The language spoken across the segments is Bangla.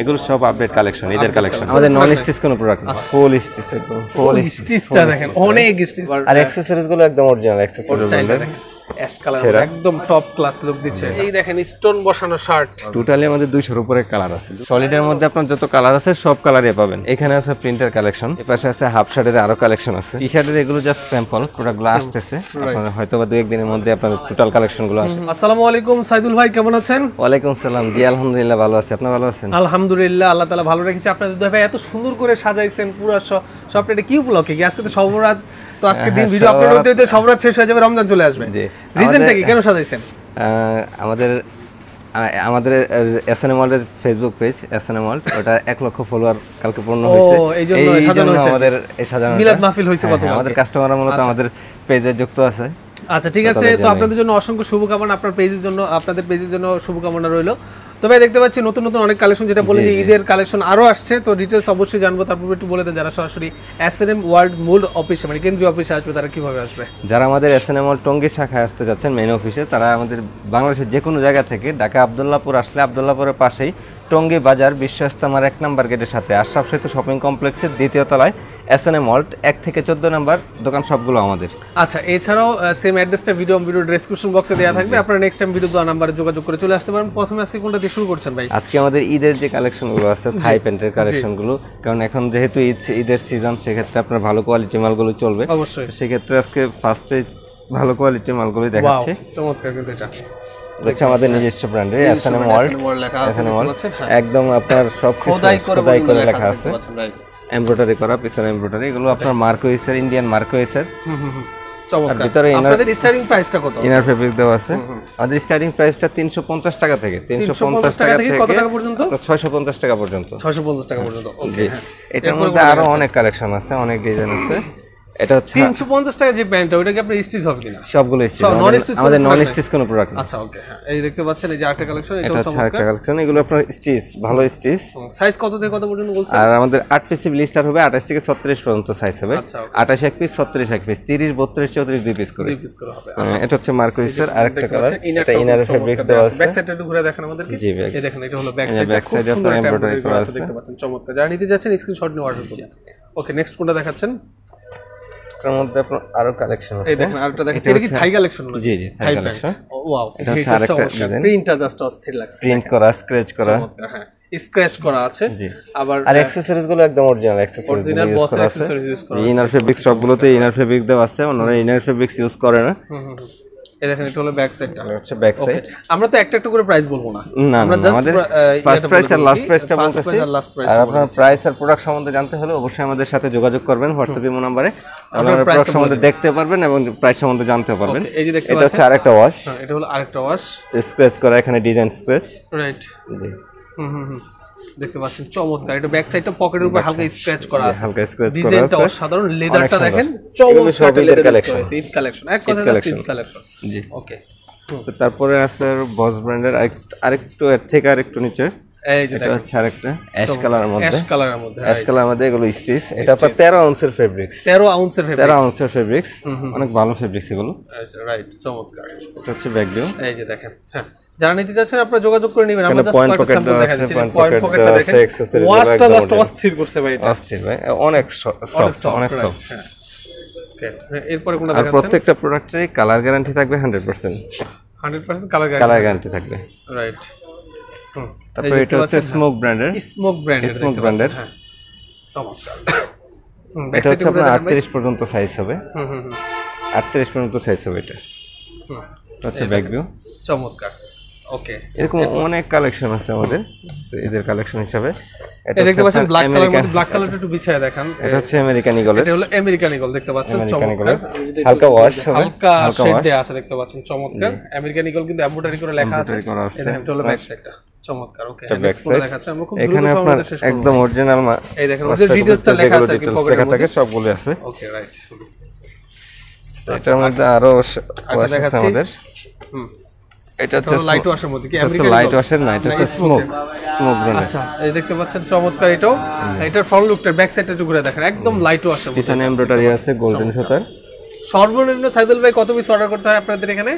এগুলো সব আপডেট কালেকশন এদের কালেকশন আমাদের নন স্টিচ কোনো প্রোডাক্ট না ফুল স্টিচ একদম ফুল স্টিচটা দেখেন অনেক স্টিচ আর অ্যাকসেসরিজ গুলো একদম অরিজিনাল অ্যাকসেসরিজ ভাই কেমন আছেন আলহামদুলিল্লাহ ভালো আছি ভালো আলহামদুলিল্লাহ আল্লাহ তাআলা ভালো রেখেছে এত সুন্দর করে সাজাইছেন কি উপলক্ষে আজকে সবরাত আজকে হ্যাঁ, শেষ হয়ে যাবে রমজান চলে আসবে রিজনটা কি কেন সাজাইছেন আমাদের আমাদের এস এন এর ফেসবুক পেজ এস এন এমল ওটা এক লক্ষ ফলোয়ার কালকে পূর্ণ হয়েছে এই জন্য আমাদের এই সাজানো মিলাদ মাহফিল হয়েছে হ্যাঁ, কত আমাদের কাস্টমাররা মূলত আচ্ছা। আমাদের পেজে যুক্ত আছে আচ্ছা ঠিক আছে তো আপনাদের জন্য অসংখ্য শুভকামনা আপনার পেজের জন্য আপনাদের পেজের জন্য শুভকামনা রইলো তবে দেখতে পাচ্ছি নতুন নতুন অনেক কালেকশন যেটা বলে যে ঈদের কালেকশন আরও আসছে তো ডিটেলস অবশ্যই জানবো তারপর একটু বলে দেন যারা সরাসরি এস এন এম ওয়ার্ল্ড মূল অফিসে মানে কেন্দ্রীয় অফিসে আসবে তারা কিভাবে আসবে যারা আমাদের S N M World Tongi শাখায় আসতে যাচ্ছেন মেন অফিসে তারা আমাদের বাংলাদেশের যে কোনো জায়গা থেকে ঢাকা আবদুল্লাপুর আসলে আবদুল্লাপুরের পাশেই টঙ্গী বাজার বিশ্বাস্তমার এক নম্বর গেটের সাথে আশরাফ সেতু শপিং কমপ্লেক্সের দ্বিতীয় তলায় এস এন এ মল্ট এক থেকে চোদ্দ নম্বর দোকান সবগুলো আমাদের আচ্ছা এছাড়াও সেম অ্যাড্রেসটা ভিডিও ভিডিও ডেসক্রিপশন বক্সে দেওয়া থাকবে আপনারা নেক্সট টাইম ভিডিও দেওয়া নাম্বারে যোগাযোগ করে চলে আসতে পারেন প্রথমে আজকে কোনটা দিয়ে শুরু করছেন ভাই আজকে আমাদের ঈদের যে কালেকশনগুলো আছে থাই প্যান্টের কালেকশনগুলো কারণ এখন যেহেতু ঈদ ঈদের সিজন সেক্ষেত্রে আপনার ভালো কোয়ালিটি মালগুলো চলবে অবশ্যই সেক্ষেত্রে আজকে ফার্স্টে ভালো কোয়ালিটির মালগুলো দেখাচ্ছে চমৎকার কিন্তু এটা হচ্ছে আমাদের নিজস্ব ব্র্যান্ডের এসএনএম ওয়ার্ল্ড এসএনএম ওয়ার্ল্ড একদম আপনার সব খোদাই করে লেখা আছে এমব্রয়ডারি করা পিছনে এমব্রয়ডারি এগুলো আপনার মার্কোয়েসের ইন্ডিয়ান মার্কোয়েসের চমৎকার ভিতরে আপনাদের স্টার্টিং প্রাইসটা কত ইনার ফেব্রিক দেওয়া আছে আমাদের স্টার্টিং প্রাইসটা 350 টাকা থেকে 350 টাকা থেকে কত টাকা পর্যন্ত 650 টাকা পর্যন্ত 650 টাকা পর্যন্ত ওকে হ্যাঁ। এটার মধ্যে আরো অনেক কালেকশন আছে অনেক ডিজাইন আছে এটা হচ্ছে 350 হ্যাঁ। টাকা যে প্যান্টটা ওটা কি আপনার স্টিচ হবে কিনা সবগুলো স্টিচ নন স্টিচ আমাদের নন স্টিচ কোনো প্রোডাক্ট আচ্ছা ওকে হ্যাঁ। এই দেখতে পাচ্ছেন এই যে আরেকটা কালেকশন এটা হচ্ছে আরেকটা কালেকশন এগুলো আপনার স্টিচ ভালো স্টিচ সাইজ কত থেকে কত পর্যন্ত বলছেন আর আমাদের 8 পিস লিস্ট হবে 28 থেকে 36 পর্যন্ত সাইজ হবে 28 আচ্ছা, এক পিস 36 এক পিস 30 32 34 দুই পিস করে দুই পিস করে হবে হ্যাঁ, আচ্ছা এটা হচ্ছে মার্কো স্টার আরেকটা কালার এটা ইনার ফেব্রিক দেওয়া আছে ব্যাক সাইডটা ঘুরে দেখেন আমাদেরকে জি এই দেখেন এটা হলো ব্যাক সাইডটা খুব সুন্দর এমব্রয়ডারি করা আছে দেখতে পাচ্ছেন চমৎকার যারা নিতে যাচ্ছেন স্ক্রিনশট নিয়ে অর্ডার করুন ওকে নেক্সট কোনটা দেখাচ্ছেন কন্ট্রাস্টের মধ্যে আপনার আরো কালেকশন আছে এই দেখেন আরেকটা দেখেন এটা কি থাই কালেকশন জি জি থাই কালেকশন ওয়াও এটা চমৎকার প্রিন্টটা জাস্ট অস্থির লাগছে প্রিন্ট করা স্ক্র্যাচ করা হ্যাঁ স্ক্র্যাচ করা আছে আবার আর অ্যাকসেসরিজ গুলো একদম original accessories original boss accessories use করা আছে ইনার ফেব্রিক সবগুলোতে ইনার ফেব্রিক দেওয়া আছে অন্যরা ইনার ফেব্রিক ইউজ করে না প্রোডাক্ট সম্বন্ধে জানতে হলে অবশ্যই আমাদের সাথে যোগাযোগ করবেন হোয়াটসঅ্যাপ ইমো নম্বরে আপনারা প্রোডাক্ট সম্বন্ধে দেখতে পারবেন এবং প্রাইস সম্বন্ধে জানতে পারবেন এই যে এটা হচ্ছে আরেকটা ওয়াশ হ্যাঁ, এটা হলো আরেকটা ওয়াশ স্ক্র্যাচ করা এখানে ডিজাইন স্ক্র্যাচ রাইট জি দেখতে পাচ্ছেন চমৎকার এটা ব্যাক সাইডটা পকেটের উপর হালকা স্ক্র্যাচ করা আছে হালকা স্ক্র্যাচ করা আছে ডিজাইনটা অসাধারণ লেদারটা দেখেন চমৎকার লেদার কালেকশন ঈদ কালেকশন এক কথা কালেকশন জি ওকে তো তারপরে আছে বস ব্র্যান্ডের আরেকটু এর থেকে আরেকটু নিচে এই যে দেখেন হচ্ছে আরেকটা অ্যাশ এর মধ্যে অ্যাশ এর মধ্যে অ্যাশ কালার মধ্যে এগুলো স্টিচ এটা আপনার 13 আউন্সের ফেব্রিক্স 13 আউন্সের ফেব্রিক্স 13 আউন্সের ফেব্রিক্স অনেক ভালো ফেব্রিক্স এগুলো রাইট চমৎকার এটা হচ্ছে ব্যাক এই যে দেখেন হ্যাঁ যারা নিতে চাচ্ছেন আপনারা যোগাযোগ করে নেবেন আমরা জাস্ট পকেট স্যাম্পল দেখাচ্ছি পয়েন্ট পকেটটা দেখেন অ্যাক্সেসরি ওয়াশটা জাস্ট অস্থির করছে ভাই এটা অস্থির ভাই অনেক সফট অনেক সফট হ্যাঁ। হ্যাঁ, এরপরে কোনটা দেখাচ্ছেন প্রত্যেকটা প্রোডাক্টের কালার গ্যারান্টি থাকবে 100% 100% কালার গ্যারান্টি থাকবে রাইট তারপর এটা হচ্ছে স্মোক ব্র্যান্ডের স্মোক ব্র্যান্ডের স্মোক ব্র্যান্ডের চমৎকার এটা হচ্ছে আপনার 38 পর্যন্ত সাইজ হবে হুম হুম 38 পর্যন্ত সাইজ হবে এটা আচ্ছা ব্যাক ভিউ চমৎকার এরকম অনেক কালেকশন আছে আমাদের এদের কালেকশন হিসাবে এটা দেখতে পাচ্ছেন ব্ল্যাক কালার মধ্যে ব্ল্যাক কালারটা একটু বিছায় দেখান এটা হচ্ছে আমেরিকান ইগল এটা হলো আমেরিকান ইগল দেখতে পাচ্ছেন চমৎকার হালকা ওয়াশ হবে হালকা শেড দেয়া আছে দেখতে পাচ্ছেন চমৎকার আমেরিকান ইগল কিন্তু এমব্রয়ডারি করে লেখা আছে এটা একটা হলো ব্যাক সাইডটা আচ্ছা, আচ্ছা। আরো এটা হচ্ছে লাইট ওয়াশের মধ্যে কি আমেরিকান লাইট ওয়াশের না এটা স্মোক স্মোক গ্রেনেড আচ্ছা এই দেখতে পাচ্ছেন চমৎকার এটাও এটার ফ্রন্ট লুকটা ব্যাক সাইডটা একটু ঘুরে দেখেন একদম লাইট ওয়াশের এমব্রয়ডারি আছে গোল্ডেন সুতার সর্বনিম্ন সাইদুল ভাই কত পিস অর্ডার করতে হয় আপনাদের এখানে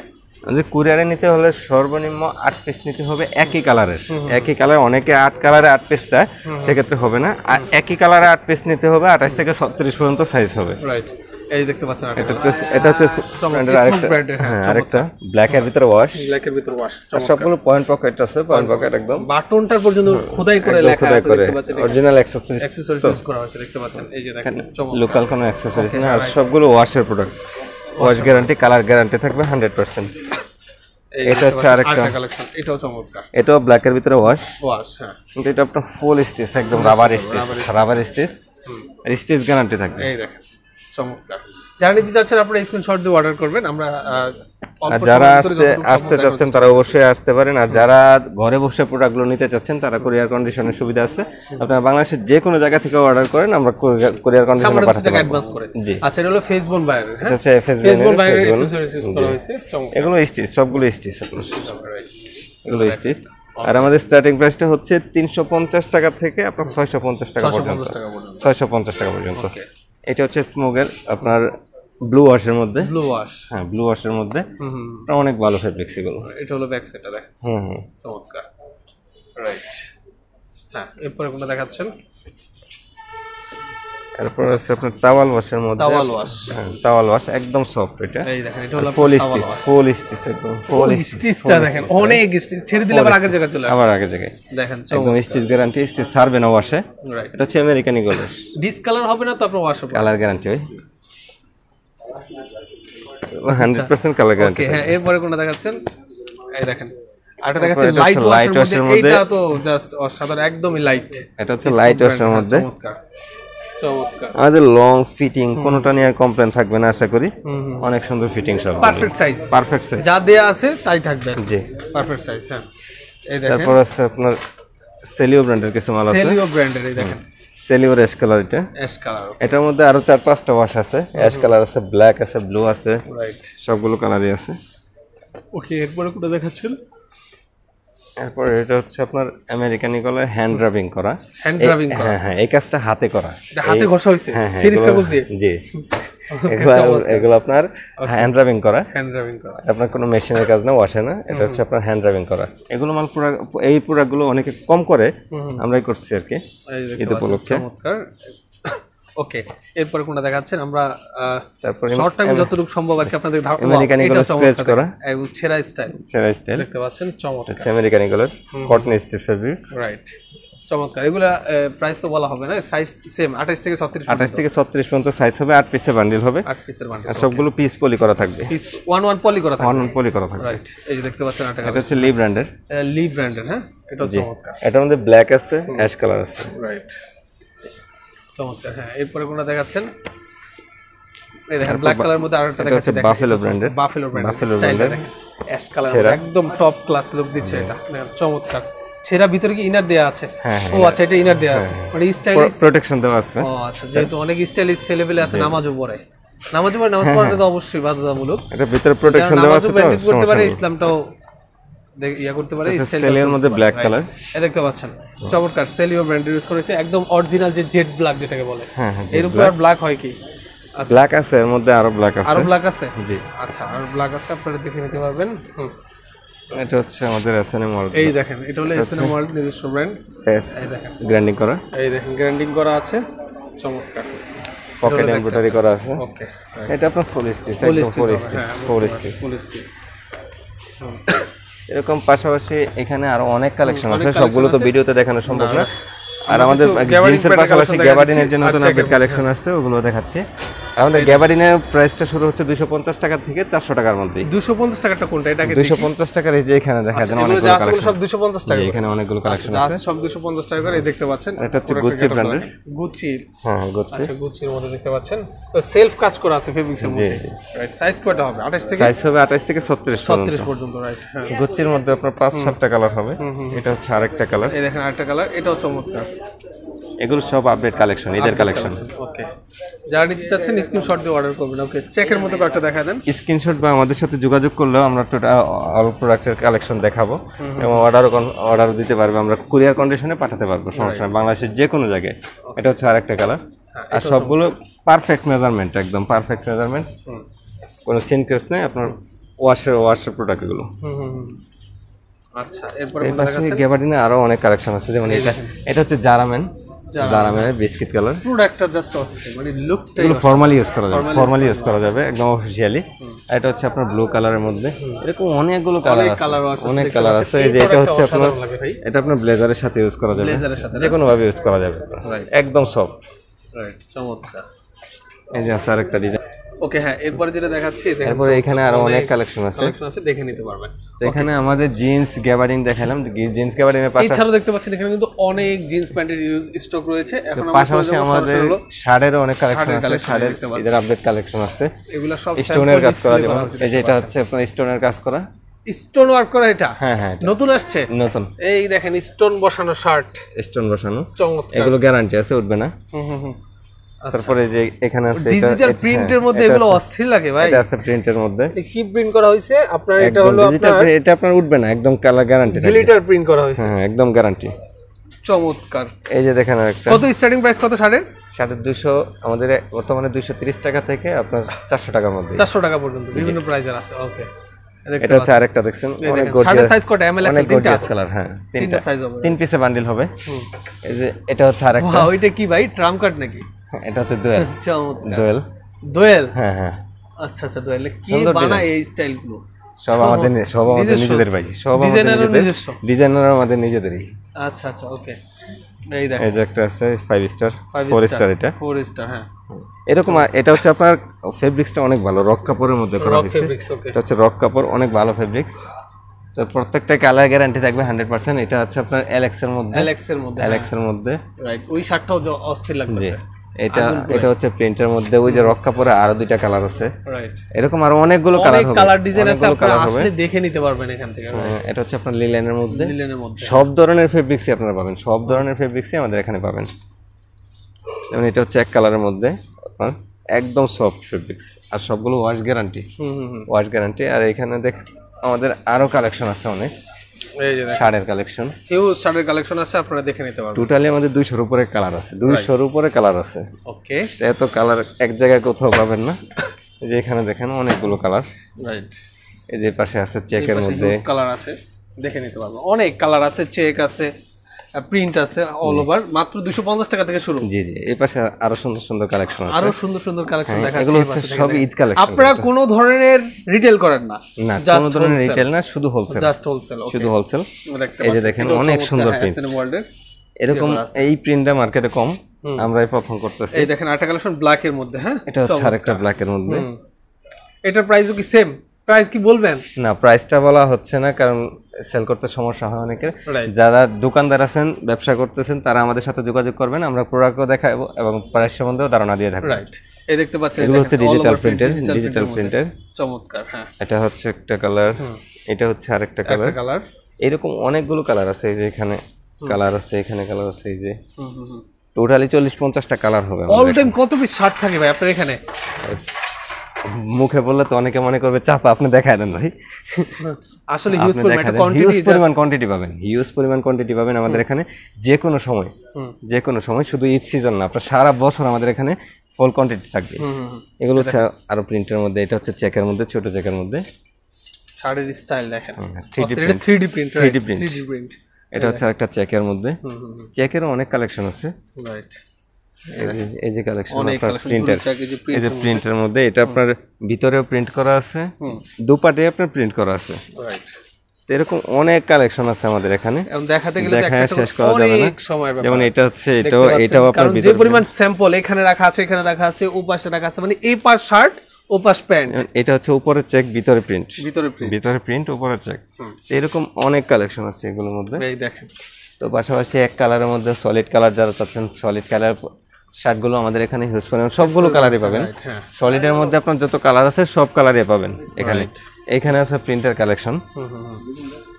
যে কুরিয়ারে নিতে হলে সর্বনিম্ন আট পিস নিতে হবে একই কালারের একই কালার অনেকে আট কালারে আট পিস চায় সেক্ষেত্রে হবে না আর একই কালারে আট পিস নিতে হবে আঠাশ থেকে ছত্রিশ পর্যন্ত সাইজ হবে রাইট এই দেখতে পাচ্ছেন এটা এটা হচ্ছে হ্যাঁ, আরেকটা হ্যাঁ, হ্যাঁ আরেকটা ব্ল্যাক এর ভিতরে ওয়াশ ব্ল্যাক এর ভিতরে ওয়াশ সবগুলো পয়েন্ট পকেট আছে পয়েন্ট পকেট একদম বাটনটার পর্যন্ত হ্যাঁ, খোদাই করে লেখা আছে দেখতে পাচ্ছেন অরিজিনাল অ্যাকসেসরিজ অ্যাকসেসরিজ করা দেখতে পাচ্ছেন এই যে দেখেন লোকাল কোনো অ্যাকসেসরিজ না আর সবগুলো ওয়াশের product wash guarantee colour guarantee থাকবে 100% এটা হচ্ছে আরেকটা কালেকশন এটাও ভিতরে ওয়াশ ওয়াশ এটা ফুল একদম রাবার স্টিচ রাবার গ্যারান্টি থাকবে চমৎকার যারা নিতে চাচ্ছেন আপনারা স্ক্রিনশট দিয়ে অর্ডার করবেন আমরা যারা আসতে আসতে চাচ্ছেন তারা অবশ্যই আসতে পারেন আর যারা ঘরে বসে প্রোডাক্টগুলো নিতে চাচ্ছেন তারা কোরিয়ার কন্ডিশনের সুবিধা আছে আপনারা বাংলাদেশের যে কোনো জায়গা থেকে অর্ডার করেন আমরা কোরিয়ার কন্ডিশনে পাঠাতে পারব আচ্ছা এটা হলো ফেসবন বায়ার হ্যাঁ আচ্ছা বায়ার অ্যাকসেসরিজ করা হয়েছে এগুলো স্টিচ সবগুলো স্টিচ এগুলো স্টিচ আর আমাদের স্টার্টিং প্রাইসটা হচ্ছে তিনশো টাকা থেকে আপনার ছয়শো টাকা পর্যন্ত ছয়শো টাকা পর্যন্ত এটা হচ্ছে স্মোকের আপনার ব্লু ওয়াশের মধ্যে ব্লু ওয়াশ হ্যাঁ ব্লু ওয়াশের মধ্যে অনেক ভালো ফেব্রিক সেগুলো এটা হলো ব্যাক সেটা দেখ হুম হুম চমৎকার রাইট হ্যাঁ এরপরে কোনটা দেখাচ্ছেন তারপর আছে আপনার টাওয়াল ওয়াশের মধ্যে টাওয়াল ওয়াশ টাওয়াল হ্যাঁ, ওয়াশ একদম সফট এটা এই দেখেন এটা হলো ফুল স্টিচ ফুল স্টিচ একদম ফুল স্টিচটা দেখেন অনেক স্টিচ হ্যাঁ। ছেড়ে দিলে আবার আগের জায়গায় চলে আসে আবার আগের জায়গায় দেখেন একদম স্টিচ গ্যারান্টি স্টিচ ছাড়বে না ওয়াশে এটা হচ্ছে আমেরিকান ইগল ডিসকালার হবে না তো আপনার ওয়াশ হবে কালার গ্যারান্টি ওই 100% কালার গ্যারান্টি হ্যাঁ এরপরে কোনটা দেখাচ্ছেন এই দেখেন লাইট ওয়াশের মধ্যে এটা তো জাস্ট অসাধারণ একদমই লাইট এটা হচ্ছে লাইট ওয়াশের হ্যাঁ, মধ্যে চমৎকার আমাদের লং ফিটিং কোনটা নিয়ে কমপ্লেন থাকবে না আশা করি অনেক সুন্দর ফিটিং সব পারফেক্ট সাইজ পারফেক্ট সাইজ যা দেয়া আছে তাই থাকবে জি পারফেক্ট সাইজ হ্যাঁ এই দেখেন তারপর আছে আপনার সেলিও ব্র্যান্ডের কিছু মাল আছে সেলিও ব্র্যান্ডের এই দেখেন সেলিওর অ্যাশ কালার এটা অ্যাশ কালার এটার মধ্যে আরো চার পাঁচটা ওয়াশ আছে অ্যাশ কালার আছে ব্ল্যাক আছে ব্লু আছে রাইট সবগুলো কালারই আছে ওকে এরপরে কোটা দেখাচ্ছেন তারপর এটা হচ্ছে আপনার আমেরিকানি ইগলের হ্যান্ড রাবিং করা হ্যান্ড রাবিং করা হ্যাঁ হ্যাঁ এই কাজটা হাতে করা হাতে ঘষা হইছে সিরিজ হ্যাঁ, হ্যাঁ, কাগজ দিয়ে জি এগুলো আপনার হ্যান্ড রাবিং করা হ্যান্ড রাবিং করা আপনার কোনো মেশিনের কাজ না ওয়াশে না এটা হচ্ছে আপনার হ্যান্ড রাবিং করা এগুলো মাল পুরা এই পুরাগুলো অনেকে কম করে আমরাই করছি আর কি ঈদ উপলক্ষে চমৎকার ওকে এরপরে কোনটা দেখাচ্ছেন আমরা শর্ট টাইম যতটুকু সম্ভব আর কি আপনাদের আমেরিকান ইগল স্ক্র্যাচ করা এবং ছেঁড়া স্টাইল ছেঁড়া স্টাইল দেখতে পাচ্ছেন আচ্ছা, চমৎকার আচ্ছা American Eagle cotton stitch fabric right চমৎকার এগুলা প্রাইস তো বলা হবে না সাইজ সেম 28 থেকে 36 28 থেকে 36 পর্যন্ত সাইজ হবে 8 পিসের বান্ডিল হবে 8 পিসের বান্ডিল সবগুলো পিস পলি করা থাকবে পিস 1 1 পলি করা থাকবে 1 1 পলি করা থাকবে রাইট এই যে দেখতে পাচ্ছেন এটা হচ্ছে লি ব্র্যান্ডের লি ব্র্যান্ডের হ্যাঁ এটা চমৎকার এটার মধ্যে ব্ল্যাক আছে অ্যাশ কালার আছে রাইট চমৎকার হ্যাঁ এরপরে কোনটা দেখাচ্ছেন এই দেখেন ব্ল্যাক মধ্যে দেখাচ্ছি দেখেন বাফেলো ব্র্যান্ডের বাফেলো ব্র্যান্ডের অ্যাশ কালার একদম টপ ক্লাস লুক দিচ্ছে এটা চমৎকার ভিতরে কি ইনার দেয়া আছে হ্যাঁ, হ্যাঁ, ও হ্যাঁ। আচ্ছা এটা ইনার দেয়া আছে মানে স্টাইলিশ প্রোটেকশন দেওয়া আছে ও আচ্ছা যেহেতু অনেক স্টাইলিশ ছেলেপেলে আছে নামাজও পড়ে নামাজ পড়ে নামাজ পড়াটা তো অবশ্যই বাধ্যতামূলক এটা ভিতরে প্রোটেকশন দেওয়া আছে করতে পারে ইসলামটাও ইয়ে করতে পারে সেলের আচ্ছা, মধ্যে ব্ল্যাক কালার দেখতে পাচ্ছেন চমৎকার সেলিও ব্র্যান্ড ইউজ করেছে একদম অরিজিনাল যে জেড ব্ল্যাক যেটাকে বলে হ্যাঁ, হ্যাঁ এর উপর আর ব্ল্যাক হয় কি ব্ল্যাক আচ্ছা। আছে এর মধ্যে আরো ব্ল্যাক আছে আরো ব্ল্যাক আছে জি আচ্ছা আরো ব্ল্যাক আছে আপনারা দেখে নিতে পারবেন এটা হচ্ছে আমাদের এসএনএম ওয়ার্ল্ড এই দেখেন এটা হলো এসএনএম ওয়ার্ল্ড নিজস্ব ব্র্যান্ড এই গ্র্যান্ডিং করা এই দেখেন গ্র্যান্ডিং করা আছে চমৎকার পকেট এমব্রয়ডারি করা আছে ওকে এটা আপনার full stitch full stitch full stitch full stitch এরকম পাশাপাশি এখানে আরো অনেক কালেকশন আছে সবগুলো তো ভিডিওতে দেখানো সম্ভব না আর আমাদের জিন্সের পাশাপাশি গ্যাবার্ডিনের জন্য নতুন আপডেট আচ্ছা, কালেকশন আসছে ওগুলো দেখাচ্ছি আমাদের গ্যাবারিনের প্রাইসটা শুরু হচ্ছে পঞ্চাশ টাকা থেকে চারশো টাকার মধ্যে 250 টাকাটা কোনটা এটা দুশো পঞ্চাশ টাকার এই যে এখানে দেখা যায় আচ্ছা, অনেকগুলো কালেকশন সব 250 টাকা এখানে অনেকগুলো কালেকশন আচ্ছা, আছে সব দুশো পঞ্চাশ টাকা করে দেখতে পাচ্ছেন এটা হচ্ছে গুচি ব্র্যান্ডের গুচি হ্যাঁ গুচি হ্যাঁ, আচ্ছা মধ্যে দেখতে পাচ্ছেন সেলফ কাজ করা আছে ফেব্রিক্সের মধ্যে রাইট সাইজ কয়টা হবে 28 থেকে সাইজ হবে 28 থেকে ছত্রিশ ছত্রিশ পর্যন্ত রাইট হ্যাঁ। গুচ্ছির মধ্যে আপনার পাঁচ সাতটা কালার হবে এটা হচ্ছে আরেকটা কালার এই দেখেন আরেকটা কালার এটাও চমৎকার এগুলো সব আপডেট কালেকশন এদের কালেকশন ওকে যারা নিতে চাচ্ছেন স্ক্রিনশট দিয়ে অর্ডার করবেন ওকে চেকের মতো কয়েকটা দেখা দেন স্ক্রিনশট বা আমাদের সাথে যোগাযোগ করলেও আমরা টোটাল অল প্রোডাক্টের কালেকশন দেখাবো এবং অর্ডারও অর্ডার দিতে পারবে আমরা কুরিয়ার কন্ডিশনে পাঠাতে পারবো সমস্যা নেই বাংলাদেশের যে কোনো জায়গায় এটা হচ্ছে আরেকটা কালার হ্যাঁ, আর সবগুলো পারফেক্ট মেজারমেন্ট একদম পারফেক্ট মেজারমেন্ট কোনো সিনক্রেস নেই আপনার ওয়াশের ওয়াশের প্রোডাক্টগুলো আচ্ছা এরপরে এর আরও অনেক কালেকশন আছে যেমন এটা এটা হচ্ছে জারামেন যারা মানে বিস্কিট কালার প্রোডাক্টটা জাস্ট অস্থির মানে ফর্মালি ইউজ করা যাবে ফর্মালি ইউজ করা যাবে একদম অফিশিয়ালি এটা হচ্ছে আপনার ব্লু কালারের মধ্যে এরকম অনেকগুলো কালার আছে অনেক কালার আছে এই যে এটা হচ্ছে আপনার এটা আপনার ব্লেজারের সাথে ইউজ করা যাবে যে কোনো ভাবে ইউজ করা যাবে একদম সফট রাইট চমৎকার এই যে আছে আরেকটা ডিজাইন ওকে হ্যাঁ এরপরে যেটা দেখাচ্ছি তারপরে এখানে আরো অনেক কালেকশন আছে কালেকশন আছে দেখে নিতে পারবেন এখানে আমাদের জিন্স গ্যাবার্ডিন দেখালাম জিন্স গ্যাবার্ডিনের পাশে এছাড়াও দেখতে পাচ্ছেন এখানে কিন্তু অনেক জিন্স প্যান্টের ইউজ স্টক রয়েছে এখন পাশাপাশি আমাদের শাড়ের অনেক কালেকশন আছে শাড়ের এদের আপডেট কালেকশন আছে এগুলো সব স্টোনের কাজ করা যেমন এই যে এটা হচ্ছে আপনার স্টোনের কাজ করা স্টোন ওয়ার্ক করা এটা হ্যাঁ হ্যাঁ নতুন আসছে নতুন এই দেখেন স্টোন বসানো শার্ট স্টোন বসানো চমৎকার এগুলো গ্যারান্টি আছে উঠবে না হুম হুম আচ্ছা। তারপরে যে এখানে আছে ডিজিটাল প্রিন্টের হ্যাঁ, মধ্যে এগুলো অস্থির লাগে ভাই এটা আছে প্রিন্টের মধ্যে কি প্রিন্ট করা হইছে আপনার এটা হলো আপনার এটা আপনার উঠবে না একদম কালার গ্যারান্টি গ্লিটার প্রিন্ট করা হইছে হ্যাঁ একদম গ্যারান্টি চমৎকার এই যে দেখেন একটা কত স্টার্টিং প্রাইস কত সাড়ের সাড়ে দুশো আমাদের বর্তমানে দুশো তিরিশ টাকা থেকে আপনার চারশো টাকার মধ্যে চারশো টাকা পর্যন্ত বিভিন্ন প্রাইজের আছে ওকে হ্যাঁ, এটা হচ্ছে আরেকটা দেখছেন এটা হচ্ছে দোয়েল দোয়েল দোয়েল হ্যাঁ হ্যাঁ আচ্ছা আচ্ছা দোয়েল কি বানায় এই স্টাইলগুলো সব আমাদের সব আমাদের নিজেদের ভাই সব আমাদের ডিজাইনার আমাদের নিজেদেরই আচ্ছা আচ্ছা ওকে এই দেখেন এই যে একটা আছে 5 স্টার 4 স্টার এটা 4 স্টার হ্যাঁ এরকম এটা হচ্ছে আপনার ফেব্রিক্সটা অনেক ভালো রক কাপড়ের মধ্যে করা হয়েছে এটা হচ্ছে রক কাপড় অনেক ভালো ফেব্রিক তো প্রত্যেকটা কালার গ্যারান্টি থাকবে 100% এটা হচ্ছে আপনার এলএক্স এর মধ্যে এলএক্স এর মধ্যে এলএক্স এর হ্যাঁ। মধ্যে রাইট ওই শার্টটাও অস্থির লাগতেছে এটা এটা হচ্ছে প্রিন্টের মধ্যে ওই যে রক্ষা পরে আরো দুইটা কালার আছে এরকম আরো অনেকগুলো কালার হবে কালার ডিজাইন আছে আপনারা আসলে দেখে নিতে পারবেন এখান থেকে হ্যাঁ, এটা হচ্ছে আপনার লিলেনের মধ্যে লিলেনের মধ্যে সব ধরনের ফেব্রিক্সই আপনারা পাবেন সব ধরনের ফেব্রিক্সই আমাদের এখানে পাবেন যেমন এটা হচ্ছে এক কালারের মধ্যে আপনার একদম সফট ফেব্রিক্স আর সবগুলো ওয়াশ গ্যারান্টি ওয়াশ গ্যারান্টি আর এখানে দেখ আমাদের আরো কালেকশন আছে অনেক এই যে শার্টের কালেকশন হিউজ শার্টের কালেকশন আছে আপনারা দেখে নিতে পারবেন টোটালি আমাদের 200 উপরে কালার আছে 200 উপরে কালার আছে ওকে এত কালার এক জায়গায় কোথাও পাবেন না যে এখানে দেখেন অনেকগুলো কালার রাইট এই যে পাশে আছে চেকের মধ্যে কালার আছে দেখে নিতে পারবেন অনেক কালার আছে চেক আছে প্রিন্ট আছে অল ওভার মাত্র দুশো পঞ্চাশ টাকা থেকে শুরু জি জি এই পাশে আরো সুন্দর সুন্দর কালেকশন আরো সুন্দর সুন্দর কালেকশন হ্যাঁ, সব ঈদ কালেকশন আপনারা কোনো ধরনের রিটেল করেন না না কোনো ধরনের রিটেল না শুধু হোলসেল জাস্ট হোলসেল শুধু হোলসেল এই যে দেখেন অনেক সুন্দর প্রিন্ট হ্যাঁ, এরকম এই প্রিন্টটা মার্কেটে কম আমরাই প্রথম করতেছি এই দেখেন আটা কালেকশন ব্ল্যাক এর মধ্যে হ্যাঁ এটা হচ্ছে আরেকটা ব্ল্যাক এর মধ্যে এটার প্রাইসও কি সেম প্রাইস কি বলবেন না প্রাইসটা বলা হচ্ছে না কারণ সেল করতে সমস্যা হয় অনেকের যারা দোকানদার আছেন ব্যবসা করতেছেন তারা আমাদের সাথে যোগাযোগ করবেন আমরা প্রোডাক্টও দেখাবো এবং প্রাইস সম্বন্ধেও ধারণা দিয়ে থাকবো রাইট এই দেখতে পাচ্ছেন এগুলো হচ্ছে ডিজিটাল প্রিন্টার ডিজিটাল প্রিন্টার চমৎকার হ্যাঁ এটা হচ্ছে একটা কালার এটা হচ্ছে আরেকটা কালার কালার এরকম অনেকগুলো কালার আছে এই যে এখানে কালার আছে এখানে কালার আছে এই যে টোটালি চল্লিশ পঞ্চাশটা কালার হবে অল টাইম কত পিস শার্ট থাকে ভাই আপনার এখানে মুখে বললে তো অনেকে মনে করবে চাপা আপনি দেখায় দেন ভাই আসলে হিউজ পরিমাণ কোয়ান্টিটি হিউজ পরিমাণ কোয়ান্টিটি পাবেন হিউজ পরিমাণ কোয়ান্টিটি পাবেন আমাদের এখানে যে কোনো সময় যে কোনো সময় শুধু ঈদ সিজন না আপনার সারা বছর আমাদের এখানে ফল কোয়ান্টিটি থাকবে এগুলো হচ্ছে আরো প্রিন্টের মধ্যে এটা হচ্ছে চেকের মধ্যে ছোট চেকের মধ্যে শাড়ির স্টাইল দেখেন D print 3D print print এটা হচ্ছে একটা চেকের মধ্যে চেকেরও অনেক কালেকশন আছে রাইট এই যে কালেকশন প্রিন্টার এই যে প্রিন্টের মধ্যে এটা আপনার ভিতরেও প্রিন্ট করা আছে দুপাটে আপনার প্রিন্ট করা আছে রাইট এরকম অনেক কালেকশন আছে আমাদের এখানে দেখাতে গেলে শেষ করা যাবে না যেমন এটা হচ্ছে এটাও এটাও আপনার যে পরিমাণ স্যাম্পল এখানে রাখা আছে এখানে রাখা আছে ও রাখা আছে মানে এই পাশ শার্ট ও প্যান্ট এটা হচ্ছে উপরে চেক ভিতরে প্রিন্ট ভিতরে প্রিন্ট ভিতরে প্রিন্ট উপরে চেক এরকম অনেক কালেকশন আছে এগুলোর মধ্যে এই দেখেন তো পাশাপাশি এক কালারের মধ্যে সলিড কালার যারা চাচ্ছেন সলিড কালার শার্টগুলো আমাদের এখানে ইউজ করেন সবগুলো কালারই পাবেন সলিডের হ্যাঁ। মধ্যে আপনার যত কালার আছে সব কালারই পাবেন এখানে এখানে আছে প্রিন্টার কালেকশন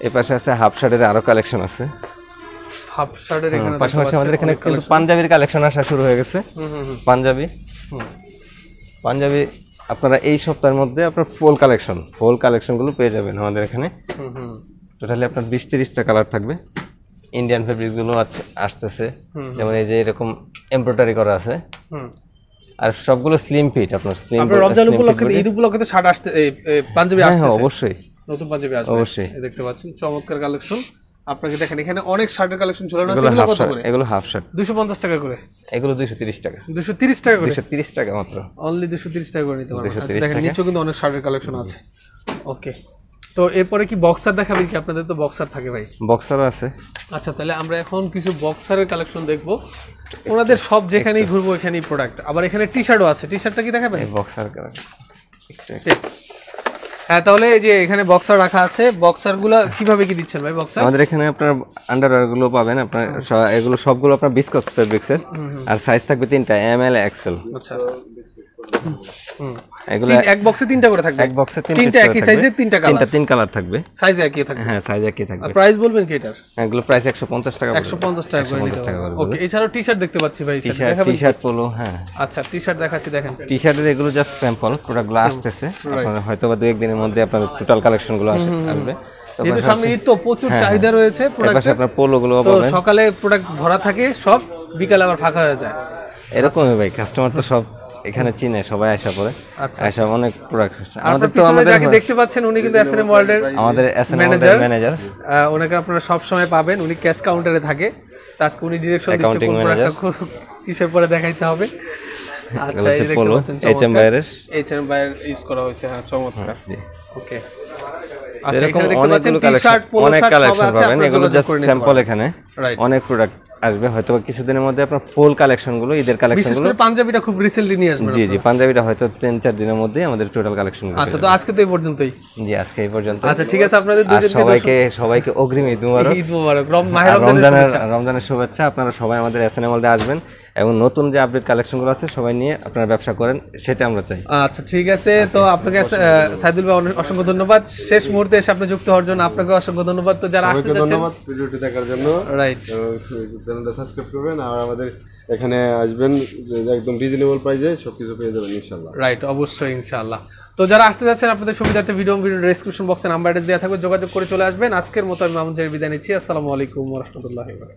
এ পাশে আছে হাফ শার্টের আরো কালেকশন আছে হাফ শার্টের এখানে পাশাপাশি আমাদের এখানে কিন্তু পাঞ্জাবির কালেকশন আসা শুরু হয়ে গেছে পাঞ্জাবি পাঞ্জাবি আপনারা এই সপ্তাহের মধ্যে আপনার ফুল কালেকশন ফুল কালেকশনগুলো পেয়ে যাবেন আমাদের এখানে টোটালি আপনার বিশ তিরিশটা কালার থাকবে ইন্ডিয়ান ফেব্রিক গুলো আসতেছে যেমন এই যে এরকম এমব্রয়ডারি করা আছে আর সবগুলো স্লিম ফিট আপনার স্লিম আপনার রমজান উপলক্ষে ঈদ উপলক্ষে তো শার্ট আসতে পাঞ্জাবি আসছে হ্যাঁ, হ্যাঁ অবশ্যই নতুন পাঞ্জাবি আসবে অবশ্যই দেখতে পাচ্ছেন চমৎকার কালেকশন আপনাকে দেখেন এখানে অনেক শার্টের কালেকশন ঝুলানো আছে এগুলো কত করে এগুলো হাফ শার্ট 250 টাকা করে এগুলো 230 টাকা 230 টাকা করে 230 টাকা মাত্র অনলি 230 টাকা করে নিতে পারবেন আচ্ছা দেখেন নিচে কিন্তু অনেক শার্টের কালেকশন আছে ওকে তো এরপরে কি বক্সার দেখাবেন কি আপনাদের তো বক্সার থাকে ভাই বক্সারও আছে আচ্ছা তাহলে আমরা এখন কিছু বক্সারের কালেকশন দেখব ওনাদের সব যেখানেই ঘুরবো এখানেই প্রোডাক্ট আবার এখানে টি শার্টও আছে টি শার্টটা কি দেখাবেন বক্সার হ্যাঁ তাহলে এই যে এখানে বক্সার রাখা আছে বক্সারগুলো কিভাবে কি দিচ্ছেন ভাই বক্সার আমাদের এখানে আপনার আন্ডারওয়্যার গুলো পাবেন আপনার এগুলো সবগুলো আপনার বিস্কস ফেব্রিক্সের আর সাইজ থাকবে তিনটা এম এল এক্সেল আচ্ছা এগুলো এক তিনটা করে থাকবে এক তিনটা একই তিনটা থাকবে হ্যাঁ, টাকা এছাড়াও টি-শার্ট দেখতে হ্যাঁ। আচ্ছা, আসতেছে একদিনের মধ্যে টোটাল কালেকশনগুলো আসবে সামনে ঈদ তো প্রচুর হ্যাঁ, চাহিদা রয়েছে আপনার সকালে প্রোডাক্ট ভরা থাকে সব বিকালে আবার ফাঁকা হয়ে যায় এরকম ভাই কাস্টমার তো সব এখানে চিনে সবাই আসা পরে আসা অনেক প্রোডাক্ট আমাদের তো আমাদের যাকে দেখতে পাচ্ছেন উনি কিন্তু এসএনএম ওয়ার্ল্ডের আমাদের এসএনএম ম্যানেজার ম্যানেজার ওনাকে আপনারা সব সময় পাবেন উনি ক্যাশ কাউন্টারে থাকে আজকে উনি ডিরেকশন দিচ্ছে কোন প্রোডাক্টটা কিসের পরে দেখাইতে হবে আচ্ছা এই দেখতে পাচ্ছেন এইচএম বাইরে এইচএম বাইরে ইউজ করা হয়েছে হ্যাঁ চমৎকার ওকে আচ্ছা এখানে দেখতে পাচ্ছেন টি-শার্ট পোলো শার্ট সব আছে আপনারা জাস্ট স্যাম্পল এখানে পারেন অনেক প্রোডাক্ট আসবে হয়তো কিছুদিনের মধ্যে আপনার ফুল কালেকশনগুলো ঈদের কালেকশনগুলো পাঞ্জাবিটা খুব রিসেন্টলি নিয়ে আসবে জি জি পাঞ্জাবিটা হয়তো তিন চার দিনের মধ্যে আমাদের টোটাল কালেকশন আচ্ছা তো আজকে তো এই পর্যন্তই জি আজকে এই পর্যন্ত আচ্ছা ঠিক আছে আপনাদের দুজনকে সবাইকে সবাইকে অগ্রিম ঈদ মোবারক ঈদ মোবারক রমজানের শুভেচ্ছা আপনারা সবাই আমাদের এসএনএমএল আসবেন এবং নতুন যে আপডেট কালেকশনগুলো আছে সবাই নিয়ে আপনারা ব্যবসা করেন সেটা আমরা চাই আচ্ছা ঠিক আছে তো আপনাকে সাইদুল ভাই অসংখ্য ধন্যবাদ শেষ মুহূর্তে এসে আপনি যুক্ত হওয়ার জন্য আপনাকে অসংখ্য ধন্যবাদ তো যারা আসতে ধন্যবাদ ভিডিওটি দেখার জন্য রাইট চ্যানেলটা সাবস্ক্রাইব করবেন আর আমাদের এখানে আসবেন একদম রিজনেবল প্রাইসে সবকিছু পেয়ে যাবেন ইনশাআল্লাহ রাইট অবশ্যই ইনশাআল্লাহ তো যারা আসতে যাচ্ছেন আপনাদের সুবিধার্থে ভিডিও ভিডিও ডেসক্রিপশন বক্সে নাম্বার অ্যাড্রেস দেওয়া থাকবে যোগাযোগ করে চলে আসবেন আজকের মতো আমি মামুন বিদায় নিচ্ছি আসসালামু আলাইকুম রহমতুল্লাহ